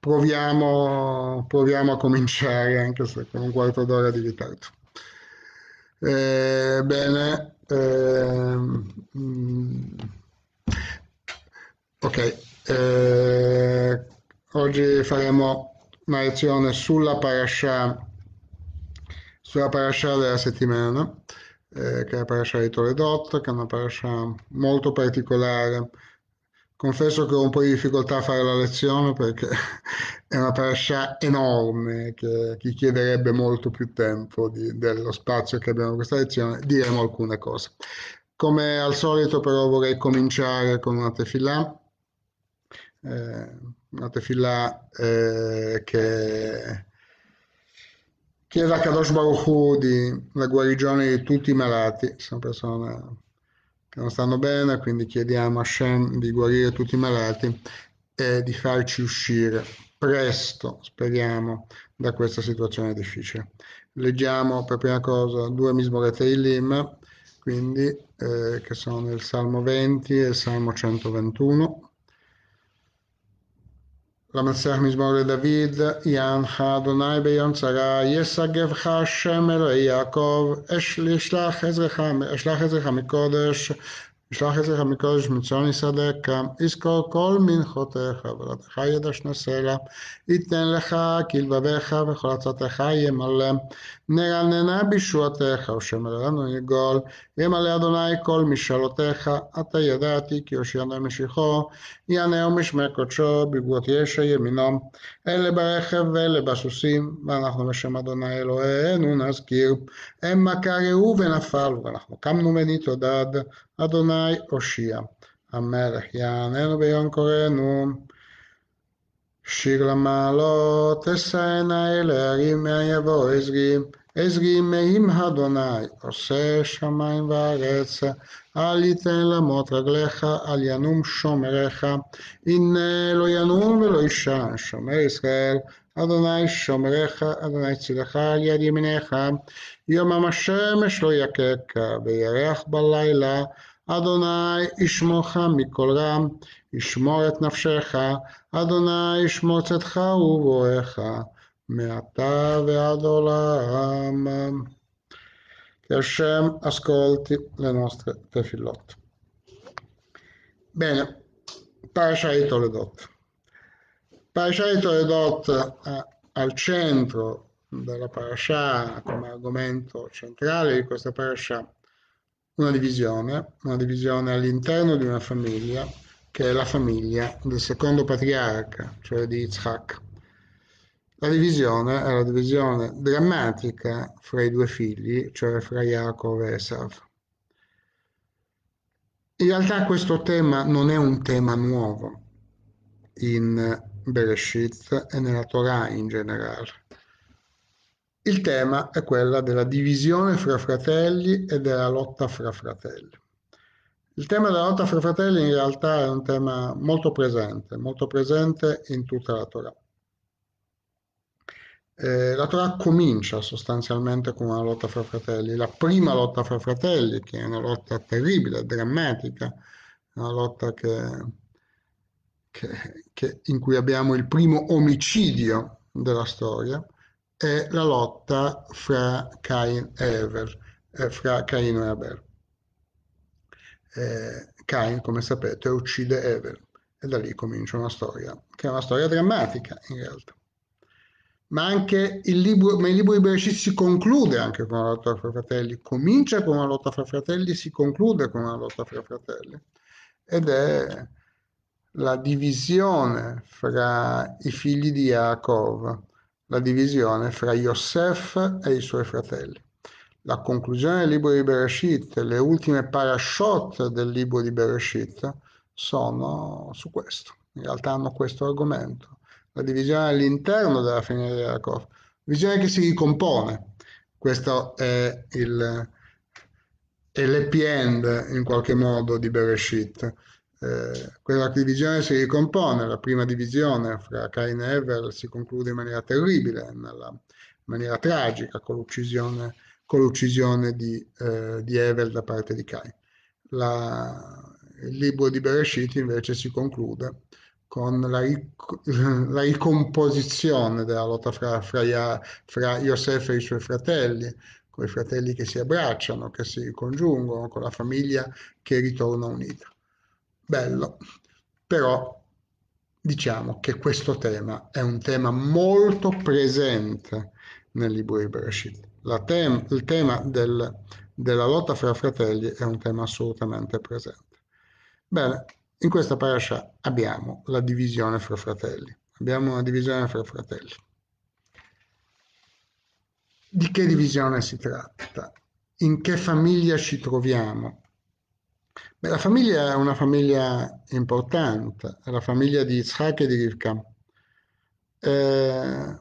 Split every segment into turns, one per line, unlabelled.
proviamo, proviamo a cominciare anche se con un quarto d'ora di ritardo. Eh, bene, eh, ok, eh, oggi faremo una lezione sulla parasha, sulla parasha della settimana, eh, che è la parasha di Toledot, che è una parasha molto particolare, Confesso che ho un po' di difficoltà a fare la lezione perché è una parasha enorme che richiederebbe molto più tempo di, dello spazio che abbiamo in questa lezione. Diremo alcune cose. Come al solito però vorrei cominciare con una tefillah, eh, una tefillah eh, che chiede a Kadosh Baruch Hu di, la guarigione di tutti i malati, sono persone che non stanno bene, quindi chiediamo a Shem di guarire tutti i malati e di farci uscire presto, speriamo, da questa situazione difficile. Leggiamo per prima cosa due mismore Teilim, quindi eh, che sono il Salmo 20 e il Salmo 121. למסך מזמור לדוד, יענך אדוני ביום צרה, ישגבך השם אלוהי יעקב, אשלח עזרך מקודש, ישלח עזרך מקודש מצרים יסעדך, יזכור כל מנחותיך, ולתך ידשנו סלע, ייתן לך כלבביך וכל עצתך ימלא. נרננה בישועתך, ושמרנו יגול, ימלא אדוני כל משאלותיך, אתה ידעתי כי יושיענו משיחו, יענה ומשמר קודשו, בגבולות ישע ימינו, אלה ברכב ואלה בסוסים, ואנחנו בשם אדוני אלוהינו נזכיר. המה קראו ונפלו, ואנחנו קמנו מנית עודד, אדוני הושיע. המלך יעננו ביום קוראנו. שיר למעלות, אשא עיני להרים יבוא עזגים. עזגים מעם אדוני, עושה שמיים וארץ. אל יתן למות רגליך, אל ינום שומריך. הנה לא ינום ולא ישן, שומר ישראל. אדוני שומריך, אדוני צילך על יד ימיניך, יומם השמש לא יככה, וירח בלילה, אדוני ישמורך מכל רם, ישמור את נפשך, אדוני ישמור צאתך ובואך, מעתה ועד עולם. Che Hashem ascolti le nostre tefillot. Bene, Parashai Toledot. Parashai Toledot eh, al centro della Parashah, come argomento centrale di questa Parashah, una divisione, una divisione all'interno di una famiglia, che è la famiglia del secondo patriarca, cioè di Yitzhak. La divisione è la divisione drammatica fra i due figli, cioè fra Jacob e Esav. In realtà questo tema non è un tema nuovo in Bereshit e nella Torah in generale. Il tema è quella della divisione fra fratelli e della lotta fra fratelli. Il tema della lotta fra fratelli in realtà è un tema molto presente, molto presente in tutta la Torah. Eh, la Torah comincia sostanzialmente con una lotta fra fratelli, la prima lotta fra fratelli, che è una lotta terribile, drammatica, una lotta che, che, che in cui abbiamo il primo omicidio della storia, è la lotta fra Cain e Ever, eh, fra Cain e Abel. Eh, Cain, come sapete, uccide Ever e da lì comincia una storia, che è una storia drammatica in realtà. Ma anche il libro, ma il libro di Bereshit si conclude anche con una lotta fra fratelli, comincia con una lotta fra fratelli, si conclude con una lotta fra fratelli. Ed è la divisione fra i figli di Jacob, la divisione fra Yosef e i suoi fratelli. La conclusione del libro di Bereshit, le ultime parashot del libro di Bereshit sono su questo, in realtà hanno questo argomento, la divisione all'interno della famiglia di Yaakov, divisione che si ricompone, questo è il, è l'happy end in qualche modo di Bereshit, eh, quella divisione si ricompone, la prima divisione fra Cain e Ever si conclude in maniera terribile, nella, in maniera tragica, con l'uccisione, con l'uccisione di, eh, di, Ever da parte di Cain. La, il libro di Bereshit invece si conclude con la, ric- la ricomposizione della lotta fra, fra, fra Yosef e i suoi fratelli, con i fratelli che si abbracciano, che si ricongiungono, con la famiglia che ritorna unita bello, però diciamo che questo tema è un tema molto presente nel libro di Bereshit. Tem- il tema del, della lotta fra fratelli è un tema assolutamente presente. Bene, in questa parasha abbiamo la divisione fra fratelli. Abbiamo una divisione fra fratelli. Di che divisione si tratta? In che famiglia ci troviamo? Beh, la famiglia è una famiglia importante, è la famiglia di Yitzhak e di Rivka. Eh,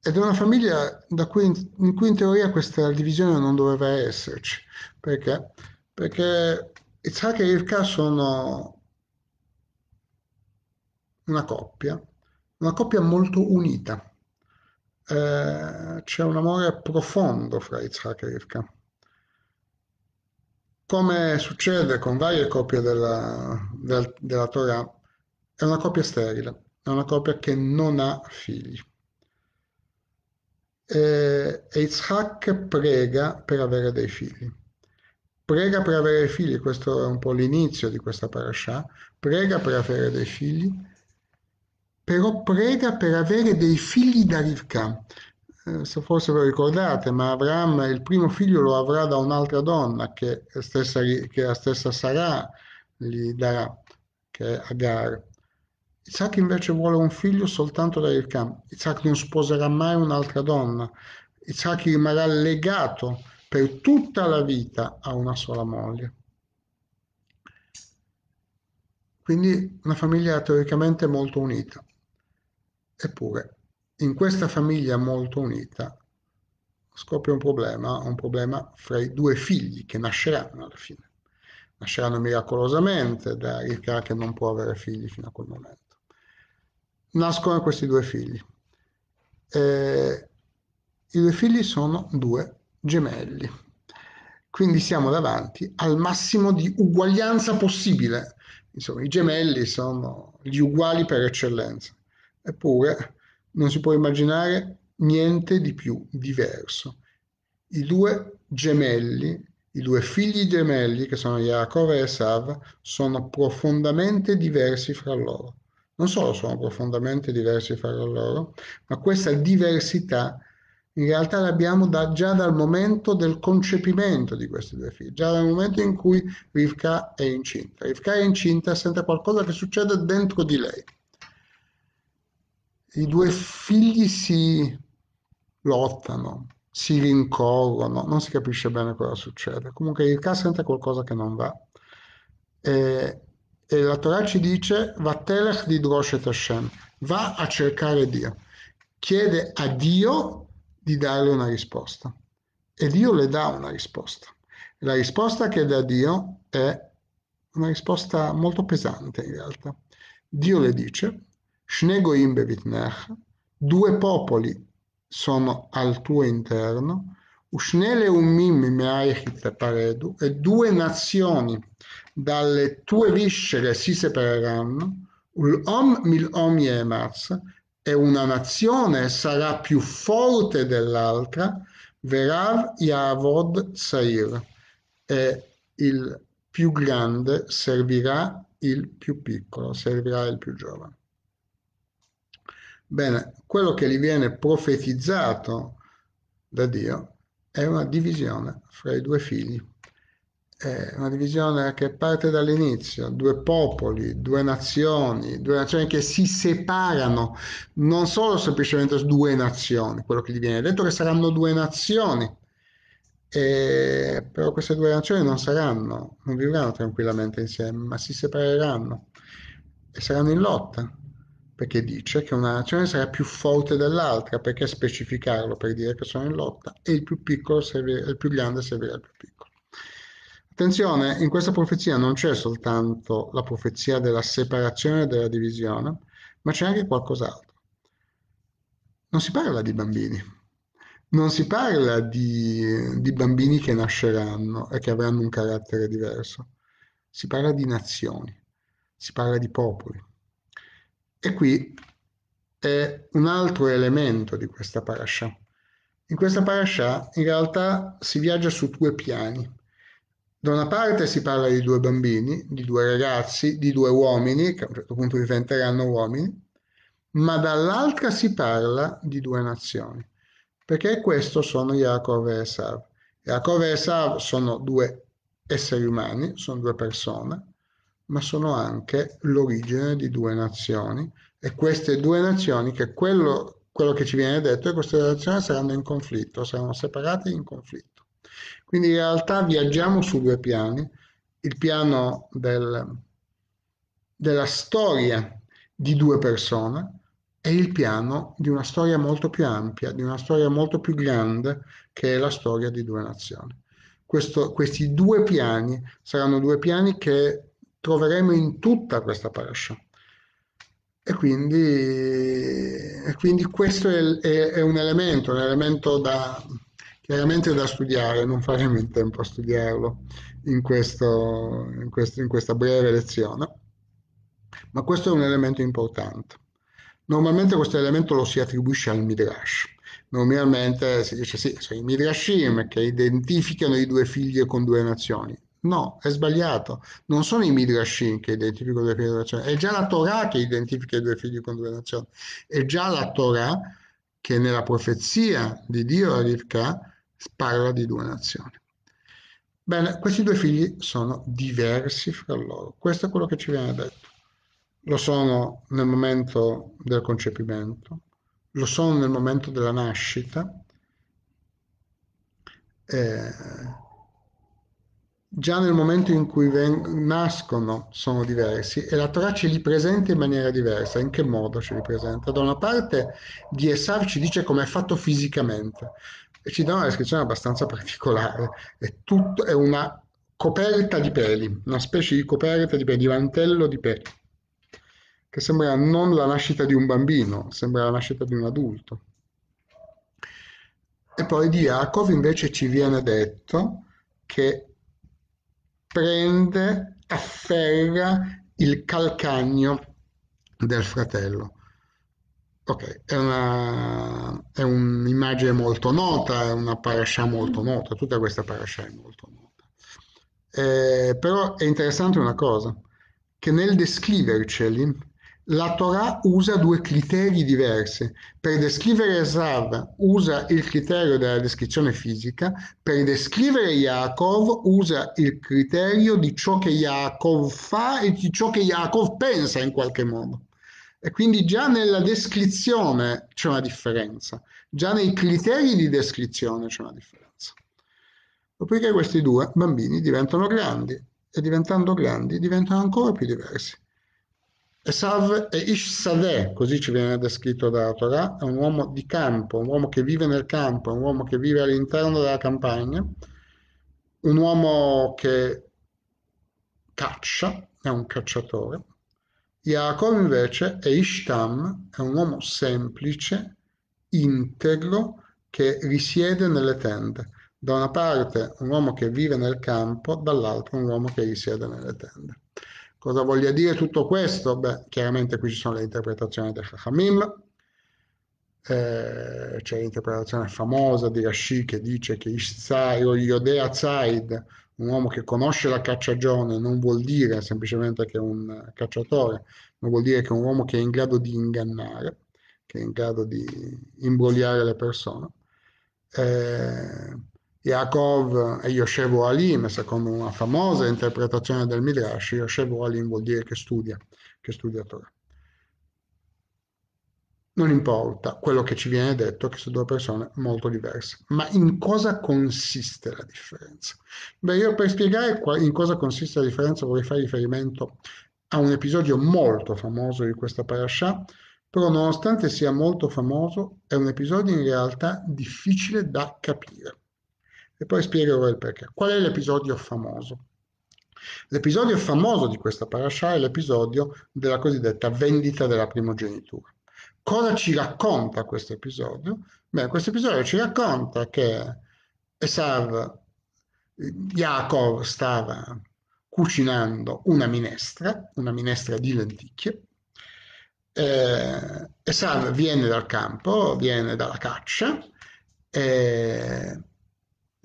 ed è una famiglia cui in, in, cui in teoria questa divisione non doveva esserci. Perché? Perché Yitzhak e Rivka sono una coppia, una coppia molto unita. Eh, c'è un amore profondo fra Yitzhak e Rivka come succede con varie coppie della, della, della Torah, è una coppia sterile, è una coppia che non ha figli. E, e Yitzhak prega per avere dei figli. Prega per avere figli, questo è un po' l'inizio di questa parasha, prega per avere dei figli, però prega per avere dei figli da Rivka. Eh, forse lo ricordate, ma Avram il primo figlio lo avrà da un'altra donna che, stessa, che la stessa Sarà gli darà, che è Agar. Isaac invece vuole un figlio soltanto da Irkam. Isaac non sposerà mai un'altra donna. Isaac rimarrà legato per tutta la vita a una sola moglie. Quindi una famiglia teoricamente molto unita. Eppure in questa famiglia molto unita scopre un problema, un problema fra i due figli che nasceranno alla fine. Nasceranno miracolosamente da Ricca che non può avere figli fino a quel momento. Nascono questi due figli. Eh, I due figli sono due gemelli. Quindi siamo davanti al massimo di uguaglianza possibile. Insomma, i gemelli sono gli uguali per eccellenza. Eppure non si può immaginare niente di più diverso. I due gemelli, i due figli gemelli che sono Jacob e Esav, sono profondamente diversi fra loro. Non solo sono profondamente diversi fra loro, ma questa diversità in realtà l'abbiamo da, già dal momento del concepimento di questi due figli, già dal momento in cui Rivka è incinta. Rivka è incinta, sente qualcosa che succede dentro di lei i due figli si lottano, si rincorrono, non si capisce bene cosa succede. Comunque il K sente qualcosa che non va. E, e la Torah ci dice, Vatelech di Droshet Hashem, va a cercare Dio, chiede a Dio di dare una risposta. E Dio le dà una risposta. La risposta che dà Dio è una risposta molto pesante in realtà. Dio le dice, Shne bevitnech, due popoli sono al tuo interno, Ushne leumim meaichit paredu, e due nazioni dalle tue viscere si separeranno, ul'om mil'om yemaz, e una nazione sarà più forte dell'altra, verav yavod sair, e il più grande servirà il più piccolo, servirà il più giovane. Bene, quello che gli viene profetizzato da Dio è una divisione fra i due figli. È una divisione che parte dall'inizio, due popoli, due nazioni, due nazioni che si separano, non solo semplicemente due nazioni, quello che gli viene detto che saranno due nazioni, e, però queste due nazioni non saranno, non vivranno tranquillamente insieme, ma si separeranno e saranno in lotta perché dice che una nazione sarà più forte dell'altra, perché specificarlo per dire che sono in lotta, e il più piccolo servirà, il più grande servirà al più piccolo. Attenzione, in questa profezia non c'è soltanto la profezia della separazione e della divisione, ma c'è anche qualcos'altro. Non si parla di bambini, non si parla di, di bambini che nasceranno e che avranno un carattere diverso, si parla di nazioni, si parla di popoli e qui è un altro elemento di questa parasha. In questa parasha in realtà si viaggia su due piani. Da una parte si parla di due bambini, di due ragazzi, di due uomini, che a un certo punto diventeranno uomini, ma dall'altra si parla di due nazioni, perché questo sono Jacob e Esav. Jacob e Esav sono due esseri umani, sono due persone, ma sono anche l'origine di due nazioni e queste due nazioni che quello, quello che ci viene detto è queste due nazioni saranno in conflitto, saranno separate in conflitto. Quindi in realtà viaggiamo su due piani, il piano del, della storia di due persone e il piano di una storia molto più ampia, di una storia molto più grande che è la storia di due nazioni. Questo, questi due piani saranno due piani che troveremo in tutta questa parasha. E quindi, e quindi questo è, è, è, un elemento, un elemento da, chiaramente da studiare, non faremo il tempo a studiarlo in, questo, in, questo, in questa breve lezione, ma questo è un elemento importante. Normalmente questo elemento lo si attribuisce al Midrash normalmente si dice sì, sono i Midrashim che identificano i due figli con due nazioni. No, è sbagliato. Non sono i Midrashim che identificano due figli di nazione, è già la Torah che identifica i due figli con due nazioni. È già la Torah che nella profezia di Dio a Rivka parla di due nazioni. Bene, questi due figli sono diversi fra loro. Questo è quello che ci viene detto. Lo sono nel momento del concepimento, lo sono nel momento della nascita. Eh, già nel momento in cui veng- nascono sono diversi e la Torah ce li presenta in maniera diversa. In che modo ce li presenta? Da una parte di Esar ci dice come è fatto fisicamente e ci dà una descrizione abbastanza particolare. È, tutto, è una coperta di peli, una specie di coperta di peli, di mantello di peli, che sembra non la nascita di un bambino, sembra la nascita di un adulto. E poi di Jacob invece ci viene detto che prende, afferra il calcagno del fratello. Ok, è, una, è un'immagine molto nota, è una parasha molto nota, tutta questa parasha è molto nota. Eh, però è interessante una cosa, che nel descriverceli la Torah usa due criteri diversi. Per descrivere Esav usa il criterio della descrizione fisica, per descrivere Yaakov usa il criterio di ciò che Yaakov fa e di ciò che Yaakov pensa in qualche modo. E quindi già nella descrizione c'è una differenza, già nei criteri di descrizione c'è una differenza. Dopodiché questi due bambini diventano grandi e diventando grandi diventano ancora più diversi Esav è Ish così ci viene descritto dalla Torah, è un uomo di campo, un uomo che vive nel campo, un uomo che vive all'interno della campagna, un uomo che caccia, è un cacciatore. Yaakov invece è Ishtam, è un uomo semplice, integro, che risiede nelle tende. Da una parte un uomo che vive nel campo, dall'altra un uomo che risiede nelle tende. Cosa voglia dire tutto questo? Beh, chiaramente qui ci sono le interpretazioni del Chachamim, eh, c'è l'interpretazione famosa di Rashi che dice che Ishzai o Yodea Zaid, un uomo che conosce la cacciagione, non vuol dire semplicemente che è un cacciatore, ma vuol dire che è un uomo che è in grado di ingannare, che è in grado di imbrogliare le persone. Eh, Yaakov e Yoshevo Alim, secondo una famosa interpretazione del Midrash, Yoshevo Alim vuol dire che studia, che studia Torah. Non importa quello che ci viene detto, che sono due persone molto diverse. Ma in cosa consiste la differenza? Beh, io per spiegare in cosa consiste la differenza vorrei fare riferimento a un episodio molto famoso di questa parasha, però nonostante sia molto famoso, è un episodio in realtà difficile da capire e poi spiegherò il perché. Qual è l'episodio famoso? L'episodio famoso di questa parasha è l'episodio della cosiddetta vendita della primogenitura. Cosa ci racconta questo episodio? Beh, questo episodio ci racconta che Esav, Jacob stava cucinando una minestra, una minestra di lenticchie. Eh, Esav viene dal campo, viene dalla caccia, eh,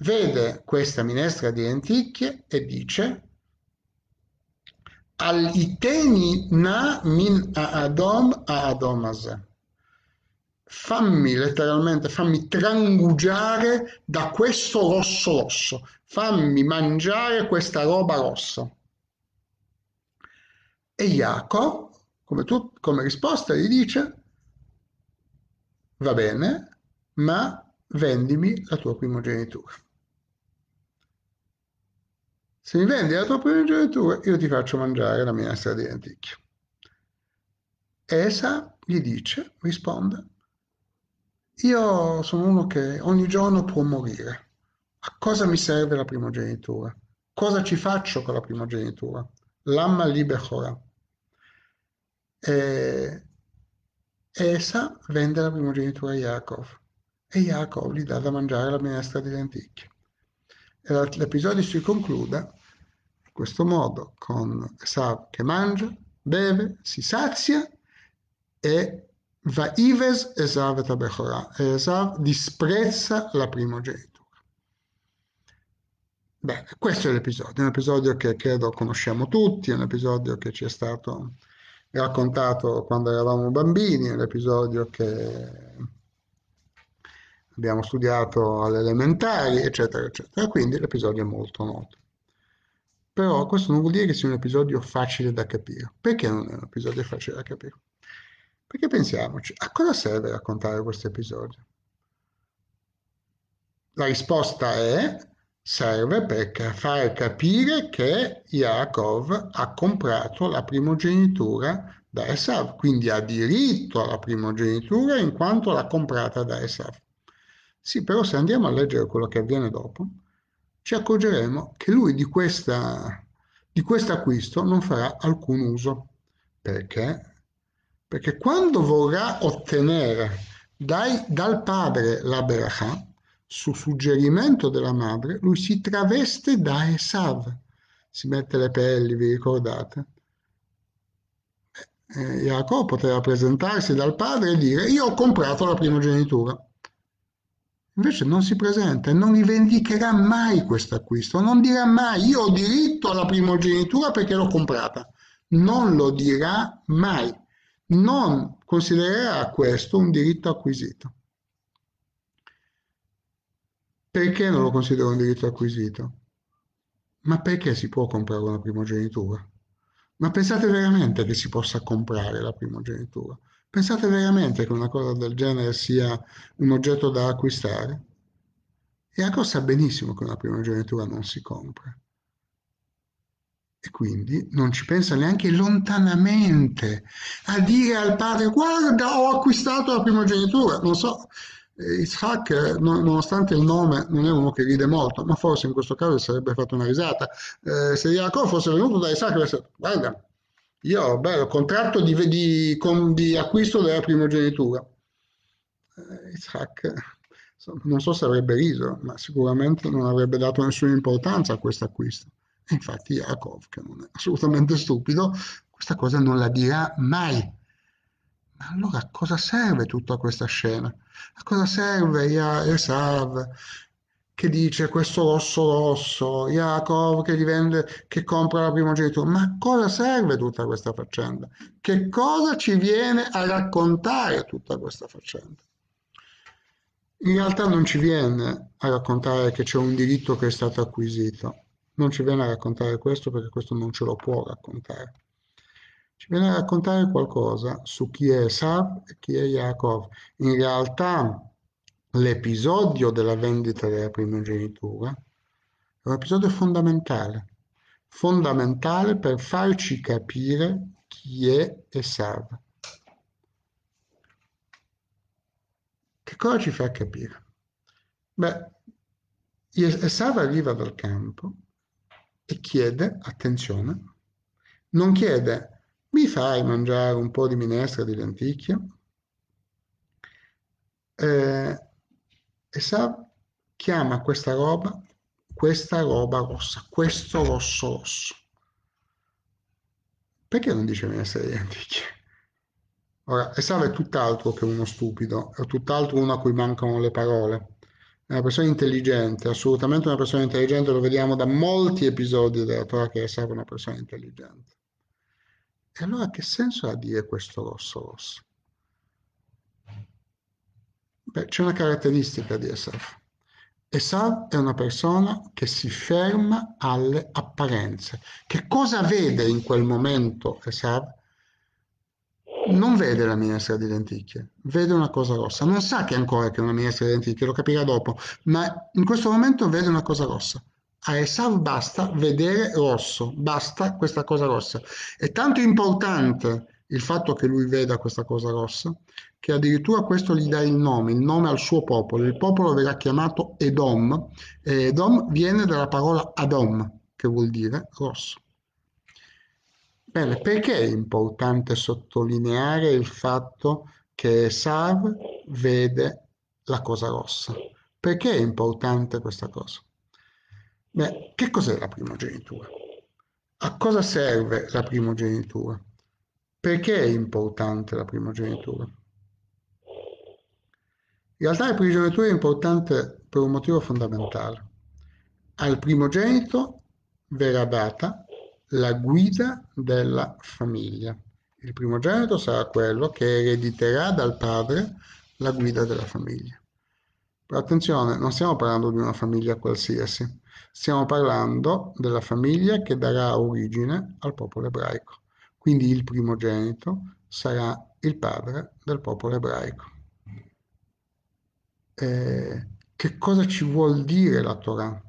vede questa minestra di lenticchie e dice Al-iteni na min aadom aadomaz. Fammi letteralmente, fammi trangugiare da questo rosso rosso, fammi mangiare questa roba rossa. E Jacob, come, tu, come risposta, gli dice, va bene, ma vendimi la tua primogenitura. Se mi vendi la tua primogenitura, io ti faccio mangiare la minestra di lenticchie. Esa gli dice, risponde, io sono uno che ogni giorno può morire. A cosa mi serve la primogenitura? Cosa ci faccio con la primogenitura? L'amma libera. E Esa vende la primogenitura a Yaakov e Yaakov gli dà da mangiare la minestra di lenticchie l'episodio si concluda in questo modo con Esav che mangia, beve, si sazia e va Ives Esav e Tabechorà e Esav disprezza la primogenitura. Bene, questo è l'episodio, è un episodio che credo conosciamo tutti, è un episodio che ci è stato raccontato quando eravamo bambini, è un episodio che abbiamo studiato alle elementari, eccetera, eccetera. Quindi l'episodio è molto noto. Però mm. questo non vuol dire che sia un episodio facile da capire. Perché non è un episodio facile da capire? Perché pensiamoci, a cosa serve raccontare questo episodio? La risposta è serve per far capire che Yaakov ha comprato la primogenitura da Esav, quindi ha diritto alla primogenitura in quanto l'ha comprata da Esav. Sì, però se andiamo a leggere quello che avviene dopo, ci accorgeremo che lui di, questa, di questo acquisto non farà alcun uso. Perché? Perché quando vorrà ottenere dai, dal padre la Berachà, su suggerimento della madre, lui si traveste da Esav, si mette le pelli, vi ricordate? Eh, Jacopo poteva presentarsi dal padre e dire io ho comprato la primogenitura Invece non si presenta e non rivendicherà mai questo acquisto, non dirà mai io ho diritto alla primogenitura perché l'ho comprata. Non lo dirà mai, non considererà questo un diritto acquisito. Perché non lo considero un diritto acquisito? Ma perché si può comprare una primogenitura? Ma pensate veramente che si possa comprare la primogenitura? Pensate veramente che una cosa del genere sia un oggetto da acquistare? E la cosa sa benissimo che una primogenitura non si compra. E quindi non ci pensa neanche lontanamente a dire al padre guarda ho acquistato la primogenitura. Non so, eh, Isaac nonostante il nome, non è uno che ride molto, ma forse in questo caso sarebbe fatto una risata. Eh, se Jacob fosse venuto da Ishak, avrebbe detto guarda, io, bello, contratto di, di, con, di acquisto della primogenitura. Eh, Isaac, non so se avrebbe riso, ma sicuramente non avrebbe dato nessuna importanza a questo acquisto. E infatti Yakov, che non è assolutamente stupido, questa cosa non la dirà mai. Ma allora a cosa serve tutta questa scena? A cosa serve Esav che dice questo rosso rosso, Jacob che, gli vende, che compra la primogenitura. Ma cosa serve tutta questa faccenda? Che cosa ci viene a raccontare tutta questa faccenda? In realtà non ci viene a raccontare che c'è un diritto che è stato acquisito, non ci viene a raccontare questo perché questo non ce lo può raccontare. Ci viene a raccontare qualcosa su chi è Esab e chi è Jacob. In realtà l'episodio della vendita della primogenitura è un episodio fondamentale, fondamentale per farci capire chi è e Esav. Che cosa ci fa capire? Beh, Esav arriva dal campo e chiede, attenzione, non chiede mi fai mangiare un po' di minestra di lenticchia? Eh, e Sav chiama questa roba questa roba rossa, questo rosso rosso. Perché non dice essere identiche? Ora, Esave è tutt'altro che uno stupido, è tutt'altro uno a cui mancano le parole. È una persona intelligente, assolutamente una persona intelligente, lo vediamo da molti episodi della Torah che Esave è una persona intelligente. E allora che senso ha dire questo rosso rosso? Beh, c'è una caratteristica di Esaf. Esaf è una persona che si ferma alle apparenze. Che cosa vede in quel momento Esaf? Non vede la minestra di lenticchie, vede una cosa rossa. Non sa che ancora che è una minestra di lenticchie, lo capirà dopo, ma in questo momento vede una cosa rossa. A Esav basta vedere rosso, basta questa cosa rossa. È tanto importante il fatto che lui veda questa cosa rossa, che addirittura questo gli dà il nome, il nome al suo popolo, il popolo verrà chiamato Edom, e Edom viene dalla parola Adom, che vuol dire rosso. Bene, perché è importante sottolineare il fatto che Esav vede la cosa rossa? Perché è importante questa cosa? Beh, che cos'è la primogenitura? A cosa serve la primogenitura? Perché è importante la primogenitura? In realtà la primogenitura è importante per un motivo fondamentale. Al primogenito verrà data la guida della famiglia. Il primogenito sarà quello che erediterà dal padre la guida della famiglia. Però attenzione, non stiamo parlando di una famiglia qualsiasi, stiamo parlando della famiglia che darà origine al popolo ebraico. Quindi il primogenito sarà il padre del popolo ebraico. Eh, che cosa ci vuol dire la Torah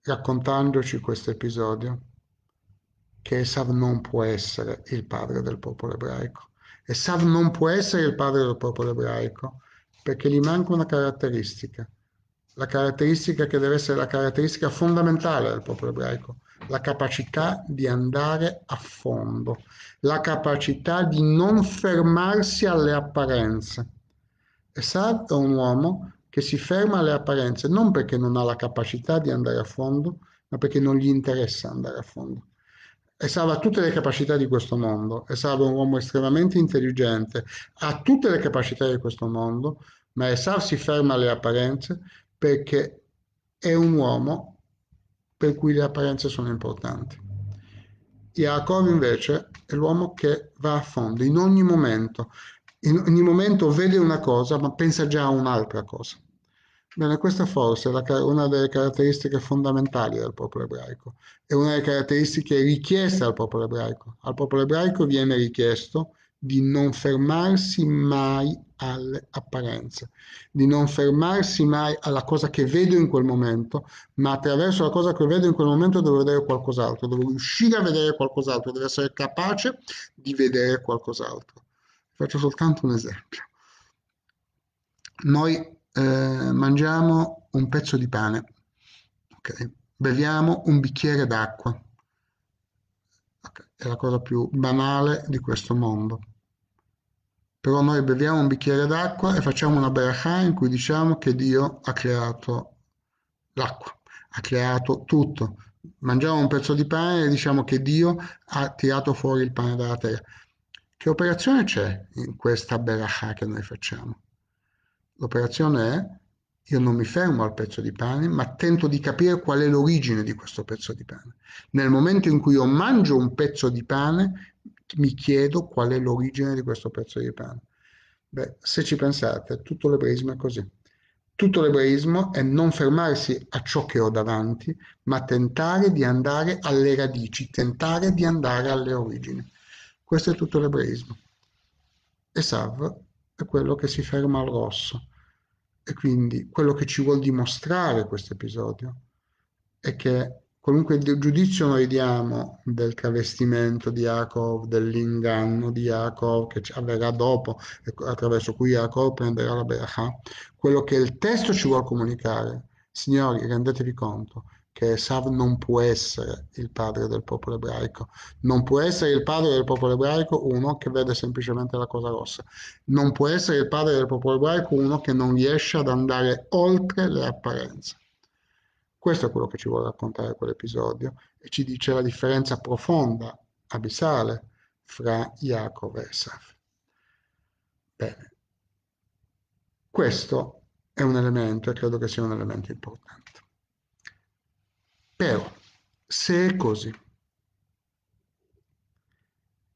raccontandoci questo episodio? Che Esav non può essere il padre del popolo ebraico. Esav non può essere il padre del popolo ebraico perché gli manca una caratteristica, la caratteristica che deve essere la caratteristica fondamentale del popolo ebraico, la capacità di andare a fondo, la capacità di non fermarsi alle apparenze. E Saad è un uomo che si ferma alle apparenze non perché non ha la capacità di andare a fondo, ma perché non gli interessa andare a fondo. E Sava ha tutte le capacità di questo mondo, e Sava è un uomo estremamente intelligente, ha tutte le capacità di questo mondo, ma Esav si ferma alle apparenze perché è un uomo per cui le apparenze sono importanti. Yaakov invece è l'uomo che va a fondo in ogni momento, in ogni momento vede una cosa ma pensa già a un'altra cosa. Bene, questa forse è la, una delle caratteristiche fondamentali del popolo ebraico, è una delle caratteristiche richieste al popolo ebraico. Al popolo ebraico viene richiesto di non fermarsi mai alle apparenze, di non fermarsi mai alla cosa che vedo in quel momento, ma attraverso la cosa che vedo in quel momento devo vedere qualcos'altro, devo riuscire a vedere qualcos'altro, devo essere capace di vedere qualcos'altro. Faccio soltanto un esempio. Noi eh, mangiamo un pezzo di pane, okay? beviamo un bicchiere d'acqua, okay? è la cosa più banale di questo mondo però noi beviamo un bicchiere d'acqua e facciamo una berachà in cui diciamo che Dio ha creato l'acqua, ha creato tutto. Mangiamo un pezzo di pane e diciamo che Dio ha tirato fuori il pane dalla terra. Che operazione c'è in questa berachà che noi facciamo? L'operazione è io non mi fermo al pezzo di pane, ma tento di capire qual è l'origine di questo pezzo di pane. Nel momento in cui io mangio un pezzo di pane, mi chiedo qual è l'origine di questo pezzo di pane. Beh, se ci pensate, tutto l'ebraismo è così. Tutto l'ebraismo è non fermarsi a ciò che ho davanti, ma tentare di andare alle radici, tentare di andare alle origini. Questo è tutto l'ebraismo. E Sav è quello che si ferma al rosso. E quindi quello che ci vuol dimostrare questo episodio è che Qualunque giudizio noi diamo del travestimento di Yaakov, dell'inganno di Yaakov che avverrà dopo, attraverso cui Yaakov prenderà la Berachà, quello che il testo ci vuole comunicare, signori, rendetevi conto che Esav non può essere il padre del popolo ebraico. Non può essere il padre del popolo ebraico uno che vede semplicemente la cosa rossa. Non può essere il padre del popolo ebraico uno che non riesce ad andare oltre le apparenze. Questo è quello che ci vuole raccontare quell'episodio e ci dice la differenza profonda, abissale, fra Yaakov e Esaf. Bene. Questo è un elemento e credo che sia un elemento importante. Però, se è così,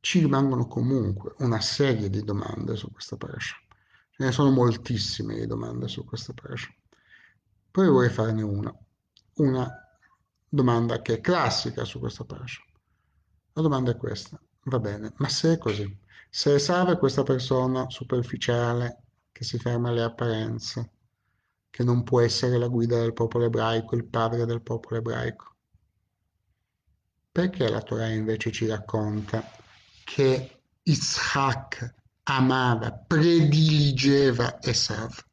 ci rimangono comunque una serie di domande su questa parasha. Ce ne sono moltissime di domande su questa parasha. Poi vorrei farne una una domanda che è classica su questa parasha. La domanda è questa, va bene, ma se è così, se è salve questa persona superficiale che si ferma alle apparenze, che non può essere la guida del popolo ebraico, il padre del popolo ebraico, perché la Torah invece ci racconta che Isaac amava, prediligeva Esav?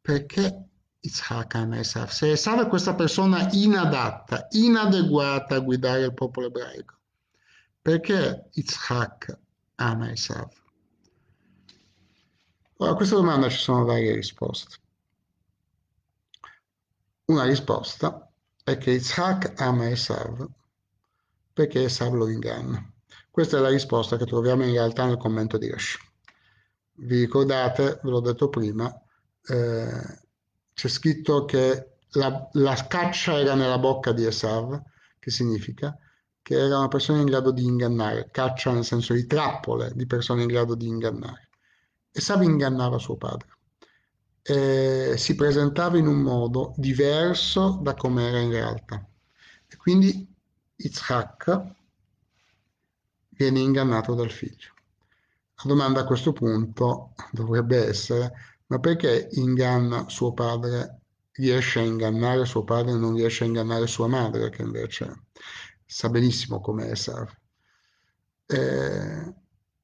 Perché Ishakan Esav, se Esav è questa persona inadatta, inadeguata a guidare il popolo ebraico, perché Yitzhak ama Esav? Allora, a questa domanda ci sono varie risposte. Una risposta è che Yitzhak ama Esav perché Esav lo inganna. Questa è la risposta che troviamo in realtà nel commento di Rashi. Vi ricordate, ve l'ho detto prima, eh, c'è scritto che la, la caccia era nella bocca di Esav, che significa che era una persona in grado di ingannare, caccia nel senso di trappole di persone in grado di ingannare. Esav ingannava suo padre. E si presentava in un modo diverso da come era in realtà. E quindi Yitzhak viene ingannato dal figlio. La domanda a questo punto dovrebbe essere ma perché inganna suo padre? Riesce a ingannare suo padre e non riesce a ingannare sua madre, che invece sa benissimo come Esaf. Eh,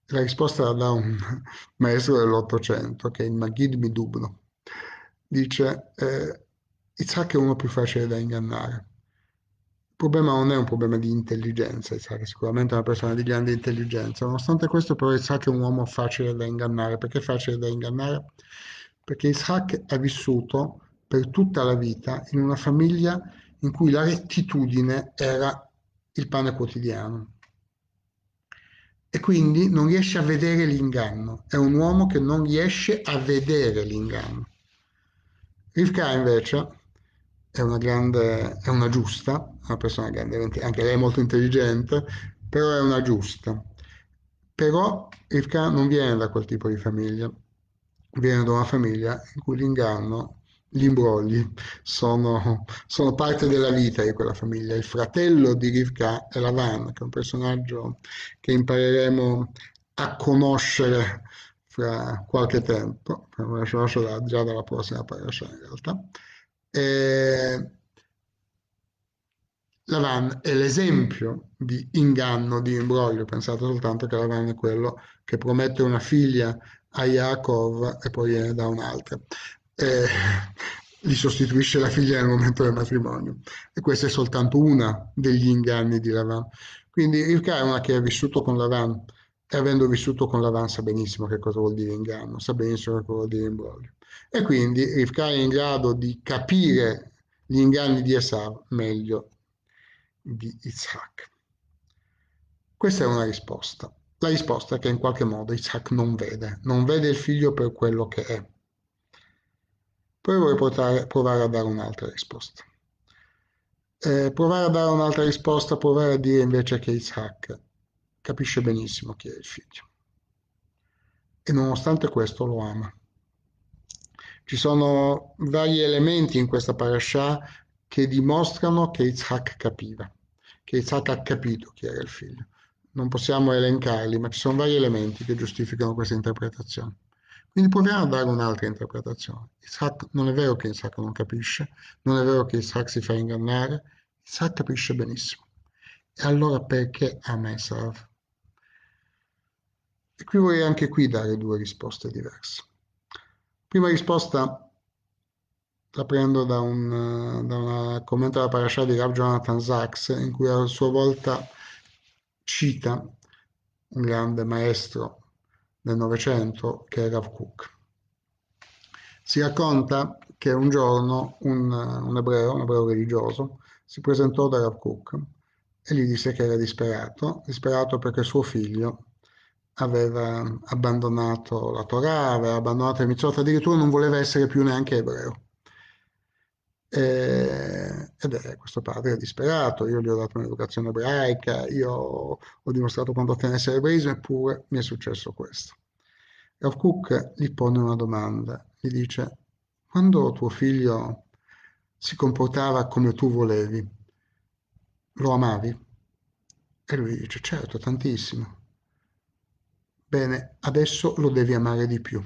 la risposta la dà un maestro dell'Ottocento, che è il Maghid Midubno. Dice, eh, Isaac è uno più facile da ingannare il problema non è un problema di intelligenza, Isaac, sicuramente una persona di grande intelligenza, nonostante questo però Isaac è un uomo facile da ingannare, perché facile da ingannare? Perché Isaac ha vissuto per tutta la vita in una famiglia in cui la rettitudine era il pane quotidiano e quindi non riesce a vedere l'inganno, è un uomo che non riesce a vedere l'inganno. Rivka invece è una grande, è una giusta, una persona grande, anche lei è molto intelligente, però è una giusta. Però Rivka non viene da quel tipo di famiglia, viene da una famiglia in cui l'inganno, gli imbrogli sono, sono parte della vita di quella famiglia. Il fratello di Rivka è Lavan, che è un personaggio che impareremo a conoscere fra qualche tempo, fra una già dalla prossima parasha in realtà. Eh, la van è l'esempio di inganno, di imbroglio. Pensate soltanto che la van è quello che promette una figlia a Yaakov e poi ne dà un'altra. Eh, gli sostituisce la figlia nel momento del matrimonio. E questa è soltanto una degli inganni di Lavan. Quindi il karma che ha vissuto con Lavan e avendo vissuto con l'Avan sa benissimo che cosa vuol dire inganno, sa benissimo che cosa vuol dire imbroglio. E quindi Rivka è in grado di capire gli inganni di Esav meglio di Isaac. Questa è una risposta. La risposta è che in qualche modo Isaac non vede, non vede il figlio per quello che è. Poi vorrei portare, provare a dare un'altra risposta. Eh, provare a dare un'altra risposta, provare a dire invece che Isaac capisce benissimo chi è il figlio. E nonostante questo lo ama. Ci sono vari elementi in questa parasha che dimostrano che Isaac capiva, che Isaac ha capito chi era il figlio. Non possiamo elencarli, ma ci sono vari elementi che giustificano questa interpretazione. Quindi proviamo a dare un'altra interpretazione. Isaac, non è vero che Isaac non capisce, non è vero che Isaac si fa ingannare, Isaac capisce benissimo. E allora perché ama Esav? E qui vorrei anche qui dare due risposte diverse. Prima risposta la prendo da, un, da una commenta alla parasha di Rav Jonathan Sachs, in cui a sua volta cita un grande maestro del Novecento che è Rav Cook. Si racconta che un giorno un, un, ebreo, un ebreo religioso, si presentò da Rav Cook e gli disse che era disperato, disperato perché suo figlio aveva abbandonato la Torah, aveva abbandonato il Mitzvot, addirittura non voleva essere più neanche ebreo. E, ed è questo padre è disperato, io gli ho dato un'educazione ebraica, io ho dimostrato quanto tenesse l'ebraismo, eppure mi è successo questo. Rav Cook gli pone una domanda, gli dice, quando tuo figlio si comportava come tu volevi, lo amavi? E lui dice, certo, tantissimo. Bene, adesso lo devi amare di più.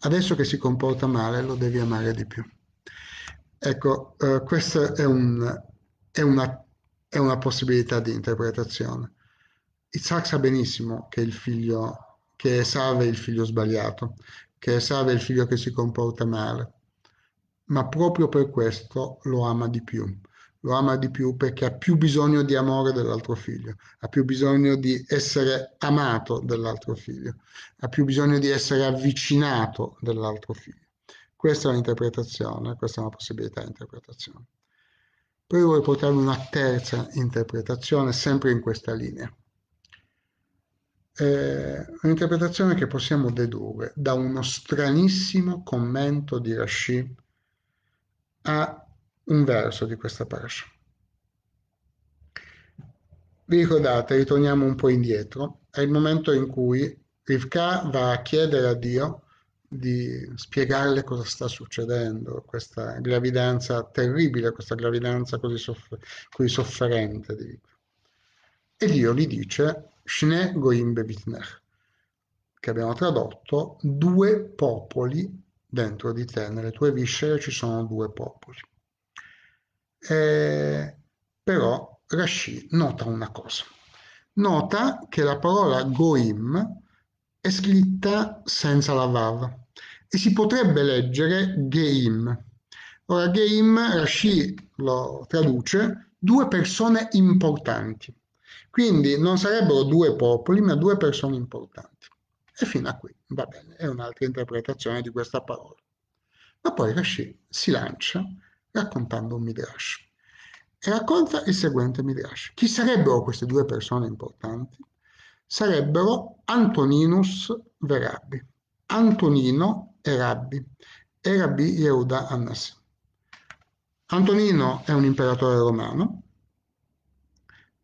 Adesso che si comporta male, lo devi amare di più. Ecco, eh, questa è, un, è, una, è una possibilità di interpretazione. Isaac sa benissimo che il figlio che Esave è il figlio sbagliato, che Esave è il figlio che si comporta male, ma proprio per questo lo ama di più lo ama di più perché ha più bisogno di amore dell'altro figlio, ha più bisogno di essere amato dell'altro figlio, ha più bisogno di essere avvicinato dell'altro figlio. Questa è un'interpretazione, questa è una possibilità di interpretazione. Poi vorrei portare una terza interpretazione, sempre in questa linea. Eh, un'interpretazione che possiamo dedurre da uno stranissimo commento di Rashi a un verso di questa parasha. Vi ricordate, ritorniamo un po' indietro, è il momento in cui Rivka va a chiedere a Dio di spiegarle cosa sta succedendo, questa gravidanza terribile, questa gravidanza così, soff- così sofferente. Di e Dio gli dice, Shne Goim Bevitnech, che abbiamo tradotto, due popoli dentro di te, nelle tue viscere ci sono due popoli eh, però Rashi nota una cosa, nota che la parola goim è scritta senza la vav e si potrebbe leggere geim. Ora geim, Rashi lo traduce, due persone importanti. Quindi non sarebbero due popoli, ma due persone importanti. E fino a qui, va bene, è un'altra interpretazione di questa parola. Ma poi Rashi si lancia raccontando un Midrash. E racconta il seguente Midrash. Chi sarebbero queste due persone importanti? Sarebbero Antoninus Verabbi, Antonino e Rabbi, e Rabbi Yehuda Annas. Antonino è un imperatore romano,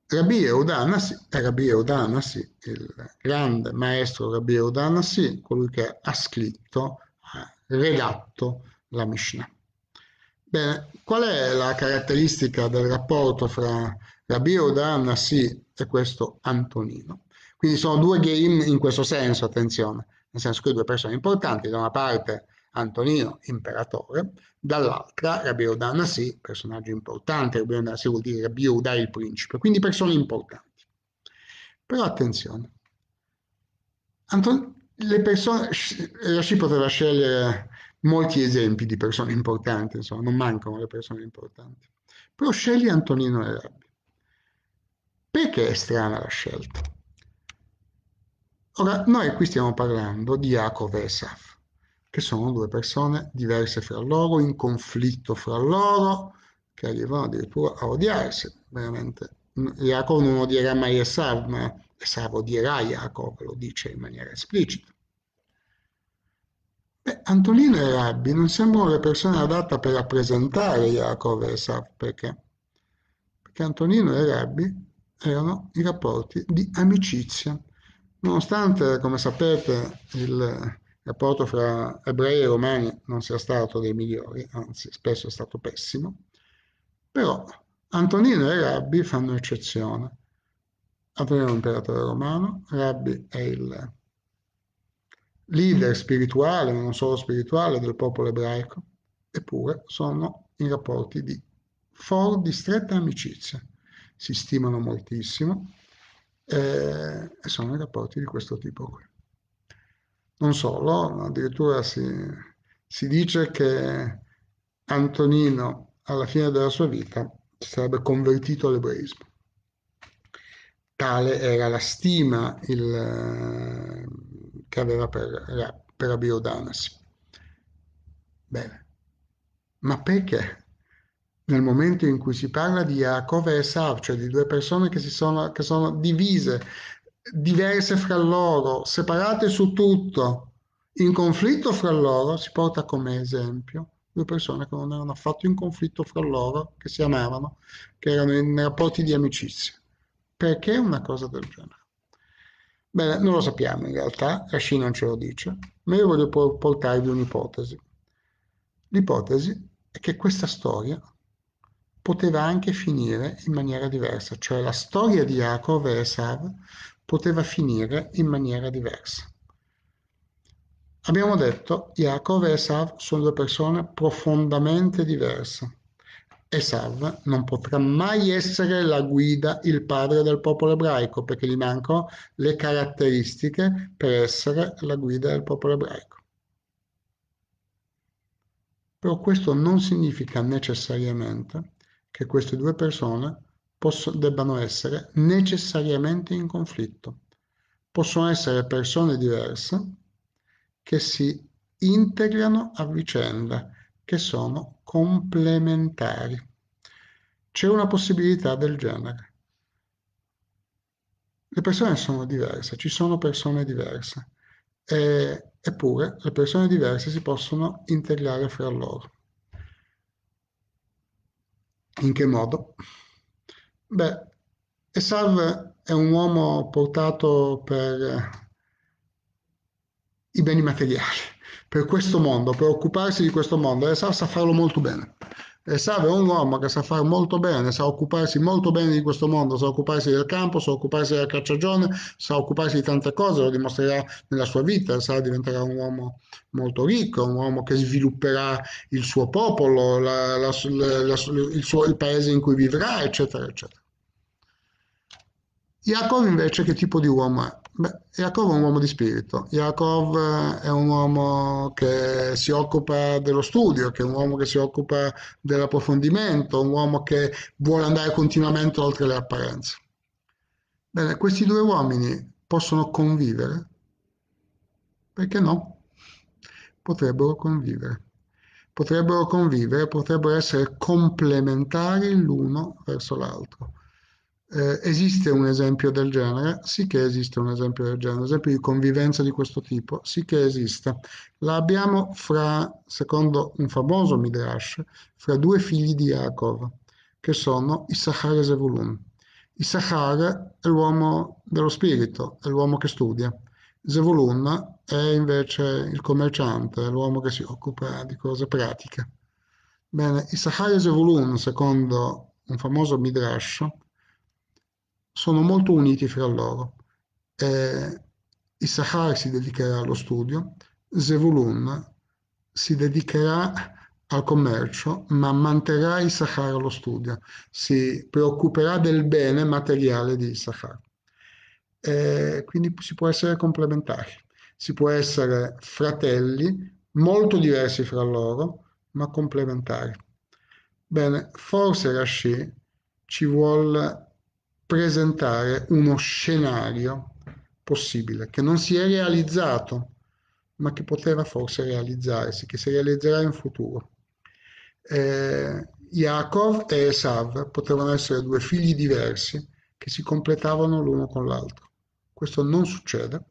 Rabbi Yehuda Annas, eh, Rabbi Yehuda Annas, il grande maestro Rabbi Yehuda Annas, colui che ha scritto, ha redatto la Mishnah. Bene, qual è la caratteristica del rapporto fra Rabbi Rabiro Nassi e questo Antonino? Quindi sono due game in questo senso, attenzione, nel senso che due persone importanti, da una parte Antonino, imperatore, dall'altra Rabbi Rabiro Nassi, personaggio importante, Rabbi Rabiro Nassi vuol dire Rabbi Dai il principe, quindi persone importanti. Però attenzione, Anton- le persone, Rashi poteva scegliere molti esempi di persone importanti, insomma, non mancano le persone importanti. Però scegli Antonino Arabbi. Perché è strana la scelta? Ora, noi qui stiamo parlando di Yaakov e Esaf, che sono due persone diverse fra loro, in conflitto fra loro, che arrivano addirittura a odiarsi, veramente. Yaakov non odierà mai Esaf, ma Esaf odierà Yaakov, lo dice in maniera esplicita. Beh, Antonino e Rabbi non siamo le persone adatte per rappresentare Yaakov e Esav, perché? Perché Antonino e Rabbi erano i rapporti di amicizia. Nonostante, come sapete, il rapporto fra ebrei e romani non sia stato dei migliori, anzi spesso è stato pessimo, però Antonino e Rabbi fanno eccezione. Antonino è l'imperatore romano, Rabbi è il leader mm. spirituale, non solo spirituale, del popolo ebraico, eppure sono in rapporti di, for, di stretta amicizia. Si stimano moltissimo eh, e sono in rapporti di questo tipo qui. Non solo, addirittura si, si dice che Antonino alla fine della sua vita si sarebbe convertito all'ebraismo. Tale era la stima, il, che aveva per la, per la Bene, ma perché? Nel momento in cui si parla di Jacob e Esav, cioè di due persone che, sono, che sono divise, diverse fra loro, separate su tutto, in conflitto fra loro, si porta come esempio due persone che non erano affatto in conflitto fra loro, che si amavano, che erano in rapporti di amicizia. Perché una cosa del genere? Bene, non lo sappiamo in realtà, Rashi non ce lo dice, ma io voglio portarvi un'ipotesi. L'ipotesi è che questa storia poteva anche finire in maniera diversa, cioè la storia di Jacob e Esav poteva finire in maniera diversa. Abbiamo detto, Jacob e Esav sono due persone profondamente diverse, e Sav non potrà mai essere la guida, il padre del popolo ebraico, perché gli mancano le caratteristiche per essere la guida del popolo ebraico. Però questo non significa necessariamente che queste due persone possono, debbano essere necessariamente in conflitto. Possono essere persone diverse che si integrano a vicenda, che sono complementari. C'è una possibilità del genere. Le persone sono diverse, ci sono persone diverse, e, eppure le persone diverse si possono integrare fra loro. In che modo? Beh, Esav è un uomo portato per i beni materiali per questo mondo, per occuparsi di questo mondo. E sa, sa farlo molto bene. E Save è un uomo che sa fare molto bene, sa occuparsi molto bene di questo mondo, sa occuparsi del campo, sa occuparsi della cacciagione, sa occuparsi di tante cose, lo dimostrerà nella sua vita, sarà diventerà un uomo molto ricco, un uomo che svilupperà il suo popolo, la, la, la, il, suo, il paese in cui vivrà, eccetera, eccetera. Jacob invece che tipo di uomo è? Beh, Yakov è un uomo di spirito, Jacob eh, è un uomo che si occupa dello studio, che è un uomo che si occupa dell'approfondimento, un uomo che vuole andare continuamente oltre le apparenze. Bene, questi due uomini possono convivere? Perché no? Potrebbero convivere. Potrebbero convivere, potrebbero essere complementari l'uno verso l'altro eh, esiste un esempio del genere? Sì che esiste un esempio del genere, un esempio di convivenza di questo tipo, sì che esiste. La abbiamo fra, secondo un famoso Midrash, fra due figli di Yaakov, che sono Issachar e Zevulun. Issachar è l'uomo dello spirito, è l'uomo che studia. Zevulun è invece il commerciante, è l'uomo che si occupa di cose pratiche. Bene, Issachar e Zevulun, secondo un famoso Midrash, sono molto uniti fra loro. Eh, Issachar si dedicherà allo studio, Zevulun si dedicherà al commercio, ma manterrà Issachar allo studio, si preoccuperà del bene materiale di Issachar. Eh, quindi si può essere complementari, si può essere fratelli molto diversi fra loro, ma complementari. Bene, forse Rashi ci vuole presentare uno scenario possibile che non si è realizzato, ma che poteva forse realizzarsi, che si realizzerà in futuro. Eh, Yaakov e Esav potevano essere due figli diversi che si completavano l'uno con l'altro. Questo non succede.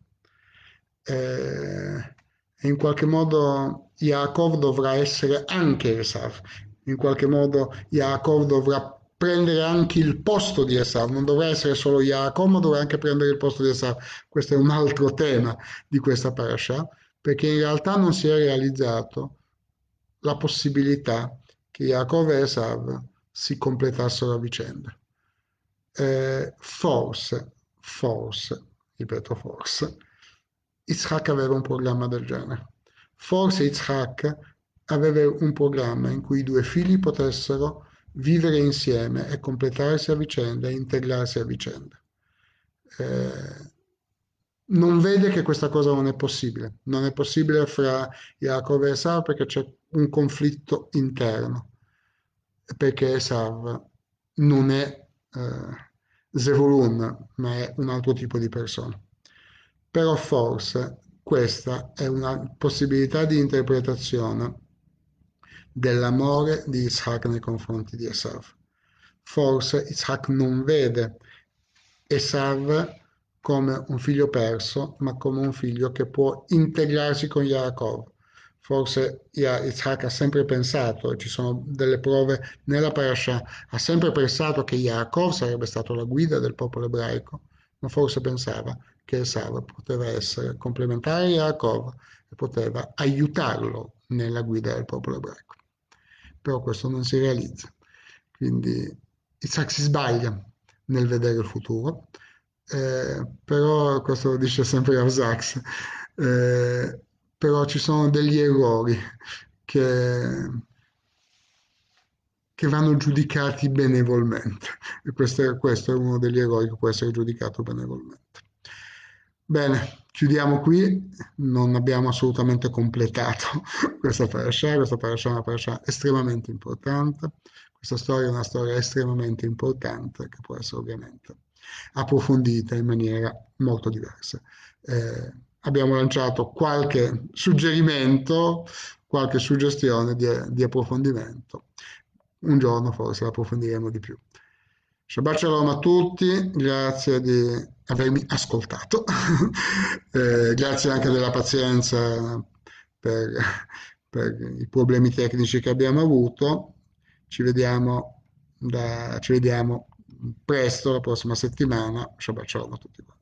Eh, in qualche modo Yaakov dovrà essere anche Esav, in qualche modo Yaakov dovrà prendere anche il posto di Esau, non dovrà essere solo Jacob, ma dovrà anche prendere il posto di Esau. Questo è un altro tema di questa parasha, perché in realtà non si è realizzato la possibilità che Jacob e Esau si completassero a vicenda. Eh, forse, forse, ripeto forse, Yitzhak aveva un programma del genere. Forse Yitzhak aveva un programma in cui i due figli potessero vivere insieme e completarsi a vicenda e integrarsi a vicenda. Eh, non vede che questa cosa non è possibile, non è possibile fra Jacob e Esav perché c'è un conflitto interno, perché Esav non è eh, Zevulun, ma è un altro tipo di persona. Però forse questa è una possibilità di interpretazione dell'amore di Isaac nei confronti di Esav. Forse Isaac non vede Esav come un figlio perso, ma come un figlio che può integrarsi con Yaakov. Forse Isaac ha sempre pensato, e ci sono delle prove nella parasha, ha sempre pensato che Yaakov sarebbe stato la guida del popolo ebraico, ma forse pensava che Esav poteva essere complementare a Yaakov e poteva aiutarlo nella guida del popolo ebraico però questo non si realizza. Quindi Isaac si sbaglia nel vedere il futuro, eh, però questo lo dice sempre Ausax, eh, però ci sono degli errori che, che vanno giudicati benevolmente e questo è, questo è uno degli errori che può essere giudicato benevolmente. Bene, chiudiamo qui, non abbiamo assolutamente completato questa parasha, questa parasha è una parasha estremamente importante, questa storia è una storia estremamente importante che può essere ovviamente approfondita in maniera molto diversa. Eh, abbiamo lanciato qualche suggerimento, qualche suggestione di, di approfondimento, un giorno forse approfondiremo di più. Shabbat Shalom a tutti, grazie di avermi ascoltato, eh, grazie anche della pazienza per, per, i problemi tecnici che abbiamo avuto. Ci vediamo, da, ci vediamo presto la prossima settimana. Shabbat Shalom a tutti quanti.